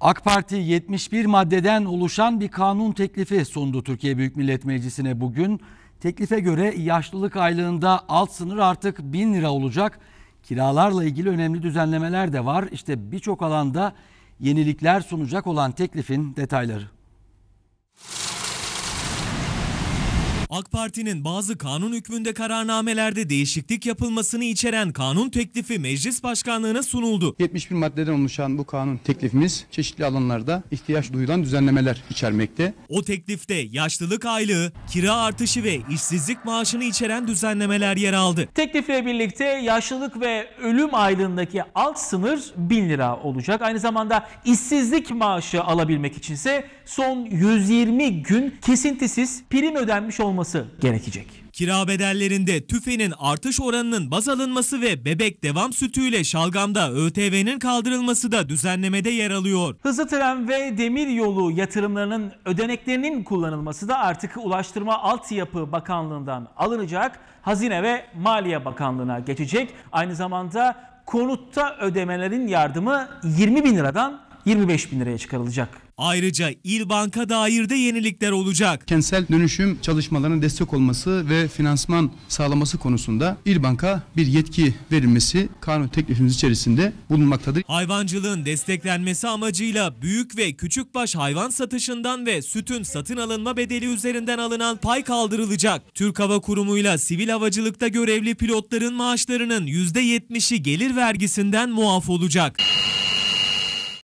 AK Parti 71 maddeden oluşan bir kanun teklifi sundu Türkiye Büyük Millet Meclisi'ne bugün. Teklife göre yaşlılık aylığında alt sınır artık 1000 lira olacak. Kiralarla ilgili önemli düzenlemeler de var. İşte birçok alanda yenilikler sunacak olan teklifin detayları. AK Parti'nin bazı kanun hükmünde kararnamelerde değişiklik yapılmasını içeren kanun teklifi meclis başkanlığına sunuldu. 71 maddeden oluşan bu kanun teklifimiz çeşitli alanlarda ihtiyaç duyulan düzenlemeler içermekte. O teklifte yaşlılık aylığı, kira artışı ve işsizlik maaşını içeren düzenlemeler yer aldı. Teklifle birlikte yaşlılık ve ölüm aylığındaki alt sınır 1000 lira olacak. Aynı zamanda işsizlik maaşı alabilmek içinse son 120 gün kesintisiz prim ödenmiş olması olması gerekecek. Kira bedellerinde tüfenin artış oranının baz alınması ve bebek devam sütüyle şalgamda ÖTV'nin kaldırılması da düzenlemede yer alıyor. Hızlı tren ve demir yolu yatırımlarının ödeneklerinin kullanılması da artık Ulaştırma Altyapı Bakanlığı'ndan alınacak. Hazine ve Maliye Bakanlığı'na geçecek. Aynı zamanda konutta ödemelerin yardımı 20 bin liradan 25 bin liraya çıkarılacak. Ayrıca İl Bank'a dair de yenilikler olacak. Kentsel dönüşüm çalışmalarına destek olması ve finansman sağlaması konusunda İl Bank'a bir yetki verilmesi kanun teklifimiz içerisinde bulunmaktadır. Hayvancılığın desteklenmesi amacıyla büyük ve küçükbaş hayvan satışından ve sütün satın alınma bedeli üzerinden alınan pay kaldırılacak. Türk Hava Kurumu'yla sivil havacılıkta görevli pilotların maaşlarının %70'i gelir vergisinden muaf olacak.